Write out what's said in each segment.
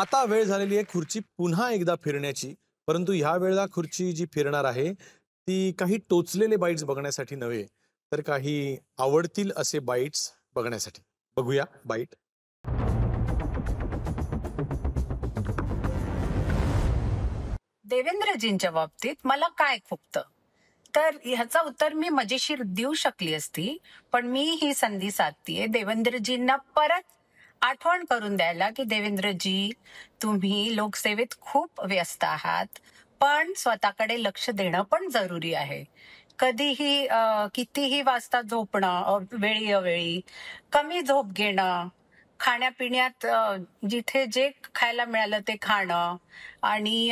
आता वेळ झालेली आहे खुर्ची पुन्हा एकदा फिरण्याची परंतु ह्या वेळेला खुर्ची जी फिरणार आहे ती काही टोचलेले बाईट्स बघण्यासाठी नव्हे तर काही आवडतील असे बाईट्स बघण्यासाठी बघूया बाईट देवेंद्रजींच्या बाबतीत मला काय खुपतं तर ह्याचं उत्तर मी मजेशीर देऊ शकली असती पण मी ही संधी साधतीये देवेंद्रजींना परत आठवण करून द्यायला की देवेंद्रजी तुम्ही लोकसेवेत खूप व्यस्त आहात पण स्वतःकडे लक्ष देणं पण जरुरी आहे कधीही कितीही वाजता झोपणं वेळी अवेळी कमी झोप घेणं खाण्यापिण्यात जिथे जे खायला मिळालं ते खाणं आणि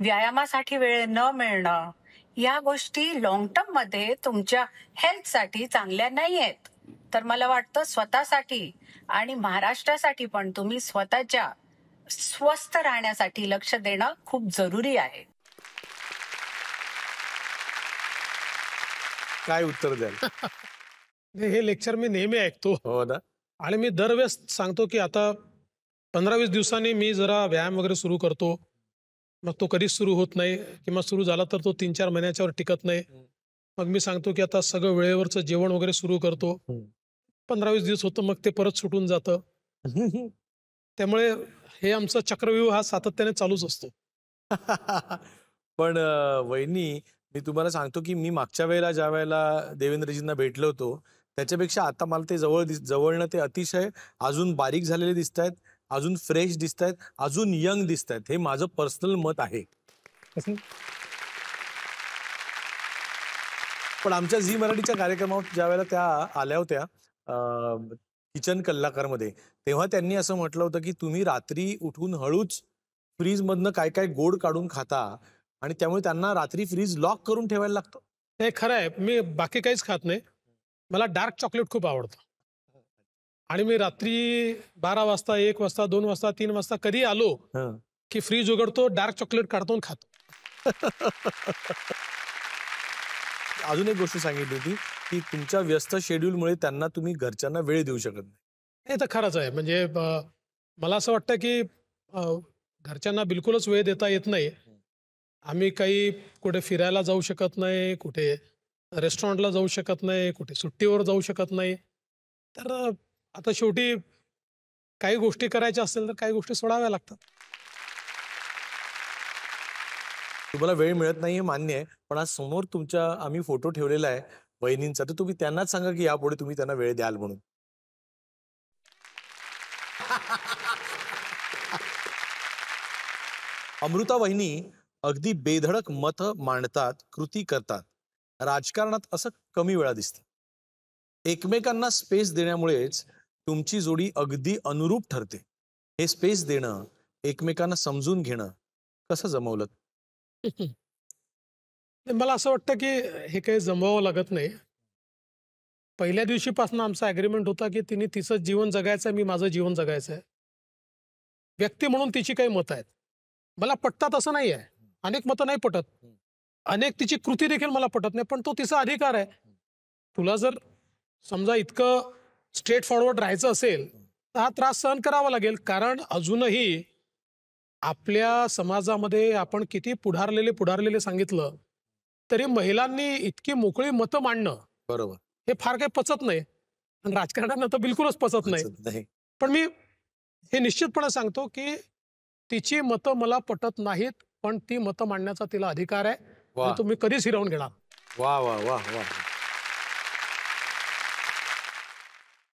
व्यायामासाठी वेळ न मिळणं या गोष्टी लॉंग टर्म मध्ये तुमच्या हेल्थसाठी चांगल्या नाही आहेत तर मला वाटतं स्वतःसाठी आणि महाराष्ट्रासाठी पण तुम्ही स्वतःच्या स्वस्थ राहण्यासाठी लक्ष देणं खूप जरुरी आहे काय उत्तर द्याल हे लेक्चर मी नेहमी ऐकतो हो ना आणि मी दरवेळेस सांगतो की आता पंधरा वीस दिवसांनी मी जरा व्यायाम वगैरे सुरू करतो मग तो कधीच सुरू होत नाही किंवा सुरू झाला तर तो तीन चार महिन्याच्यावर टिकत नाही मग मी सांगतो की आता सगळं वेळेवरचं जेवण वगैरे सुरू करतो पंधरा वीस दिवस होतं मग ते परत सुटून जातं त्यामुळे हे आमचा चक्रव्यूह हा सातत्याने चालूच असतो पण वहिनी मी तुम्हाला सांगतो की मी मागच्या वेळेला ज्या वेळेला देवेंद्रजींना भेटलो होतो त्याच्यापेक्षा आता मला ते जवळ जवळनं ते अतिशय अजून बारीक झालेले दिसत आहेत अजून फ्रेश दिसत आहेत अजून यंग दिसत आहेत हे माझं पर्सनल मत आहे पण आमच्या झी मराठीच्या कार्यक्रमात ज्या वेळेला त्या आल्या होत्या किचन कल्लाकारमध्ये तेव्हा त्यांनी असं म्हटलं होतं की तुम्ही रात्री उठून हळूच फ्रीजमधनं काय काय गोड काढून खाता आणि त्यामुळे त्यांना रात्री फ्रीज लॉक करून ठेवायला लागतं हे खरं आहे मी बाकी काहीच खात नाही मला डार्क चॉकलेट खूप आवडतं आणि मी रात्री बारा वाजता एक वाजता दोन वाजता तीन वाजता कधी आलो की फ्रीज उघडतो डार्क चॉकलेट काढतो खातो अजून एक गोष्ट सांगितली होती की तुमच्या व्यस्त शेड्यूलमुळे त्यांना तुम्ही घरच्यांना वेळ देऊ शकत नाही हे तर खरंच आहे म्हणजे मला असं वाटतं की घरच्यांना बिलकुलच वेळ देता येत नाही आम्ही काही कुठे फिरायला जाऊ शकत नाही कुठे रेस्टॉरंटला जाऊ शकत नाही कुठे सुट्टीवर जाऊ शकत नाही तर आता शेवटी काही गोष्टी करायच्या असतील तर काही गोष्टी सोडाव्या लागतात तुम्हाला वेळ मिळत नाही हे मान्य आहे पण आज समोर तुमच्या आम्ही फोटो ठेवलेला आहे बहिणींचा तर तुम्ही त्यांनाच सांगा की यापुढे तुम्ही त्यांना वेळ द्याल म्हणून अमृता वहिनी अगदी बेधडक मत मांडतात कृती करतात राजकारणात असं कमी वेळा दिसतं एकमेकांना स्पेस देण्यामुळेच तुमची जोडी अगदी अनुरूप ठरते हे स्पेस देणं एकमेकांना समजून घेणं कसं जमवलं मला असं वाटतं की हे काही जमवावं लागत नाही पहिल्या दिवशीपासून आमचा ॲग्रीमेंट होता की तिने तिचं जीवन जगायचं मी माझं जीवन जगायचं आहे व्यक्ती म्हणून तिची काही मतं आहेत मला पटतात असं नाही आहे अनेक मतं नाही पटत अनेक तिची कृती देखील मला पटत नाही पण तो तिचा अधिकार आहे तुला जर समजा इतकं स्ट्रेट फॉरवर्ड राहायचं असेल तर हा त्रास सहन करावा लागेल कारण अजूनही आपल्या समाजामध्ये आपण किती पुढारलेले पुढारलेले सांगितलं तरी महिलांनी इतकी मोकळी मतं मांडणं बरोबर हे फार काही पचत नाही आणि राजकारणांना तर बिलकुलच पचत नाही पण मी हे निश्चितपणे सांगतो की तिची मतं मला पटत नाहीत पण ती मतं मांडण्याचा तिला अधिकार आहे तुम्ही कधीच हिरवून घेणार वा वा वा वा